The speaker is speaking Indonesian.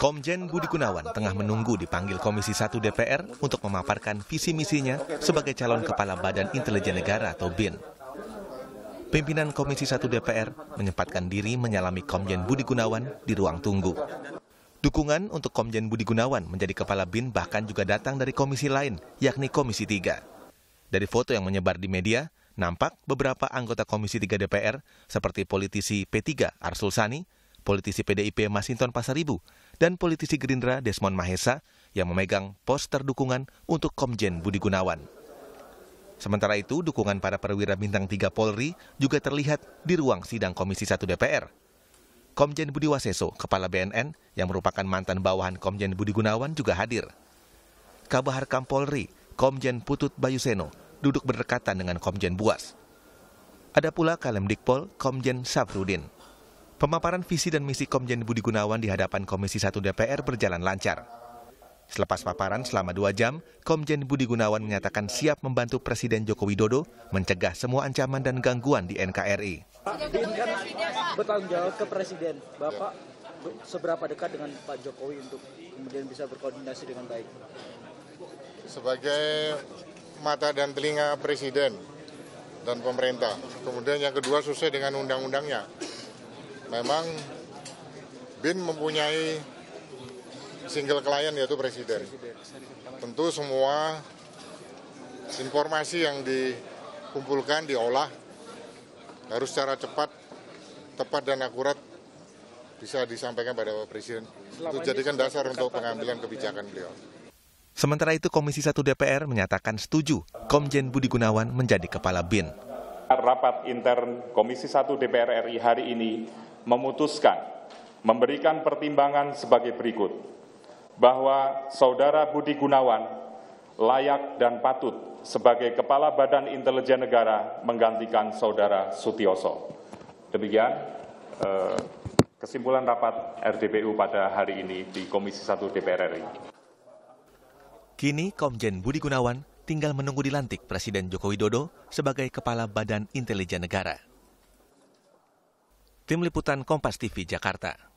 Komjen Budi Gunawan tengah menunggu dipanggil Komisi 1 DPR untuk memaparkan visi-misinya sebagai calon Kepala Badan Intelijen Negara atau BIN. Pimpinan Komisi 1 DPR menyempatkan diri menyalami Komjen Budi Gunawan di ruang tunggu. Dukungan untuk Komjen Budi Gunawan menjadi Kepala BIN bahkan juga datang dari komisi lain, yakni Komisi 3. Dari foto yang menyebar di media, nampak beberapa anggota Komisi 3 DPR seperti politisi P3 Arsul Sani politisi PDIP Masinton Pasaribu, dan politisi Gerindra Desmond Mahesa yang memegang poster dukungan untuk Komjen Budi Gunawan. Sementara itu, dukungan para perwira bintang 3 Polri juga terlihat di ruang sidang Komisi 1 DPR. Komjen Budi Waseso, Kepala BNN, yang merupakan mantan bawahan Komjen Budi Gunawan juga hadir. Kabahar Kampolri, Komjen Putut Bayuseno, duduk berdekatan dengan Komjen Buas. Ada pula Kalem Dikpol, Komjen Safrudin. Pemaparan visi dan misi Komjen Budi Gunawan di hadapan Komisi 1 DPR berjalan lancar. Selepas paparan selama dua jam, Komjen Budi Gunawan menyatakan siap membantu Presiden Joko Widodo mencegah semua ancaman dan gangguan di NKRI. Bertanggung jawab ke Presiden, Bapak seberapa dekat dengan Pak Jokowi untuk kemudian bisa berkoordinasi dengan baik? Sebagai mata dan telinga Presiden dan pemerintah. Kemudian yang kedua sesuai dengan undang-undangnya memang BIN mempunyai single klien yaitu presiden. Tentu semua informasi yang dikumpulkan, diolah, harus secara cepat, tepat dan akurat bisa disampaikan pada Bapak Presiden. Selama itu jadikan dasar untuk pengambilan kebijakan beliau. Sementara itu Komisi 1 DPR menyatakan setuju Komjen Budi Gunawan menjadi Kepala BIN. Rapat intern Komisi 1 DPR RI hari ini memutuskan memberikan pertimbangan sebagai berikut, bahwa Saudara Budi Gunawan layak dan patut sebagai Kepala Badan Intelijen Negara menggantikan Saudara Sutioso. Demikian eh, kesimpulan rapat RDPU pada hari ini di Komisi 1 DPR RI. Kini Komjen Budi Gunawan tinggal menunggu dilantik Presiden Joko Widodo sebagai Kepala Badan Intelijen Negara tim liputan kompas tv jakarta